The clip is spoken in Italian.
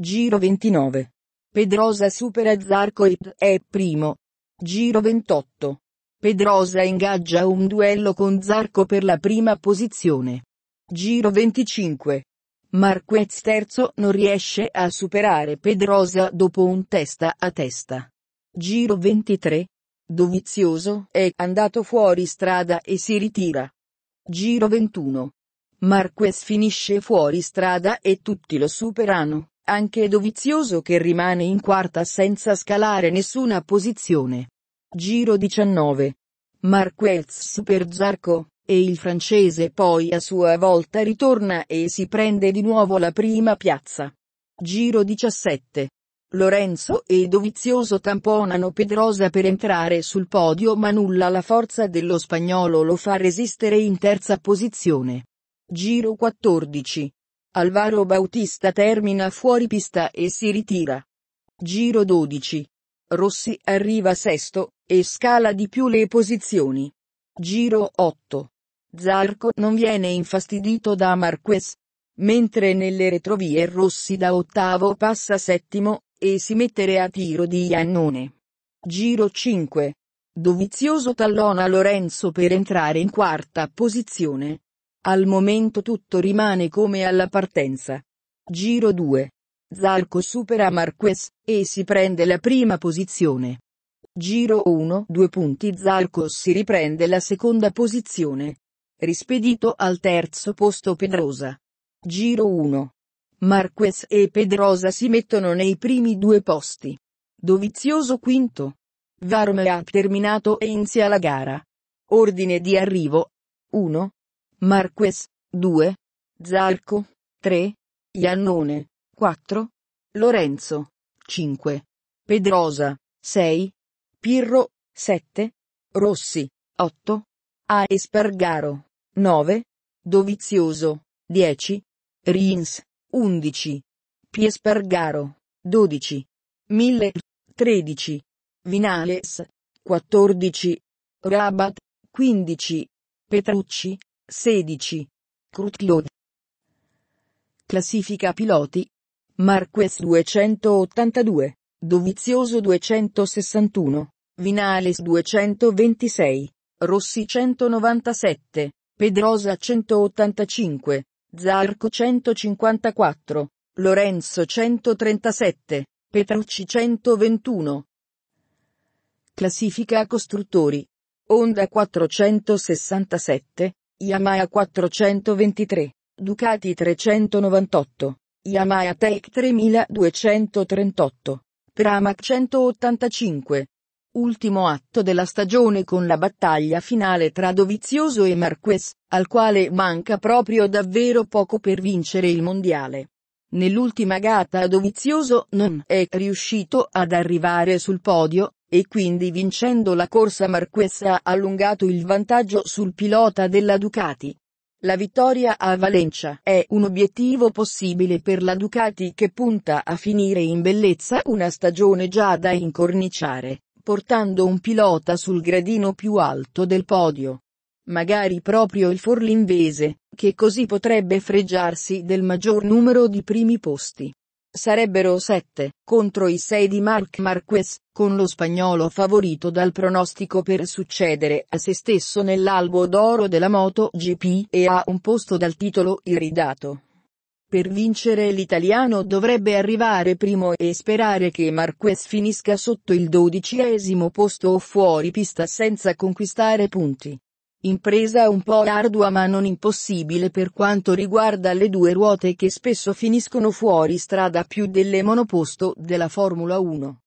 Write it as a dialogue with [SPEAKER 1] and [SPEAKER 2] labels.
[SPEAKER 1] Giro 29. Pedrosa supera Zarco Zarcoip è primo. Giro 28. Pedrosa ingaggia un duello con Zarco per la prima posizione. Giro 25. Marquez terzo non riesce a superare Pedrosa dopo un testa a testa. Giro 23. Dovizioso è andato fuori strada e si ritira. Giro 21. Marquez finisce fuori strada e tutti lo superano anche Dovizioso che rimane in quarta senza scalare nessuna posizione. Giro 19. Marquez super Zarco, e il francese poi a sua volta ritorna e si prende di nuovo la prima piazza. Giro 17. Lorenzo e Dovizioso tamponano Pedrosa per entrare sul podio ma nulla la forza dello spagnolo lo fa resistere in terza posizione. Giro 14. Alvaro Bautista termina fuori pista e si ritira. Giro 12. Rossi arriva sesto, e scala di più le posizioni. Giro 8. Zarco non viene infastidito da Marquez. Mentre nelle retrovie Rossi da ottavo passa settimo, e si mettere a tiro di Iannone. Giro 5. Dovizioso tallona Lorenzo per entrare in quarta posizione. Al momento tutto rimane come alla partenza. Giro 2. Zarco supera Marquez, e si prende la prima posizione. Giro 1, 2 punti Zarco si riprende la seconda posizione. Rispedito al terzo posto Pedrosa. Giro 1. Marquez e Pedrosa si mettono nei primi due posti. Dovizioso quinto. Varme ha terminato e inizia la gara. Ordine di arrivo. 1. Marques, 2. Zarco, 3. Iannone, 4. Lorenzo, 5. Pedrosa, 6. Pirro, 7. Rossi, 8. A. Espargaro, 9. Dovizioso, 10. Rins, 11. Piespargaro, 12. Mille, 13. Vinales, 14. Rabat, 15. Petrucci, 16. Crutclod. Classifica piloti. Marquez 282, Dovizioso 261, Vinales 226, Rossi 197, Pedrosa 185, Zarco 154, Lorenzo 137, Petrucci 121. Classifica costruttori. Honda 467, Yamaha 423, Ducati 398, Yamaha Tech 3238, Pramac 185. Ultimo atto della stagione con la battaglia finale tra Dovizioso e Marquez, al quale manca proprio davvero poco per vincere il mondiale. Nell'ultima gata Dovizioso non è riuscito ad arrivare sul podio, e quindi vincendo la corsa Marquessa ha allungato il vantaggio sul pilota della Ducati. La vittoria a Valencia è un obiettivo possibile per la Ducati che punta a finire in bellezza una stagione già da incorniciare, portando un pilota sul gradino più alto del podio. Magari proprio il forlinvese, che così potrebbe freggiarsi del maggior numero di primi posti sarebbero 7, contro i 6 di Marc Marquez, con lo spagnolo favorito dal pronostico per succedere a se stesso nell'albo d'oro della MotoGP e a un posto dal titolo iridato. Per vincere l'italiano dovrebbe arrivare primo e sperare che Marquez finisca sotto il dodicesimo posto o fuori pista senza conquistare punti. Impresa un po' ardua ma non impossibile per quanto riguarda le due ruote che spesso finiscono fuori strada più delle monoposto della Formula 1.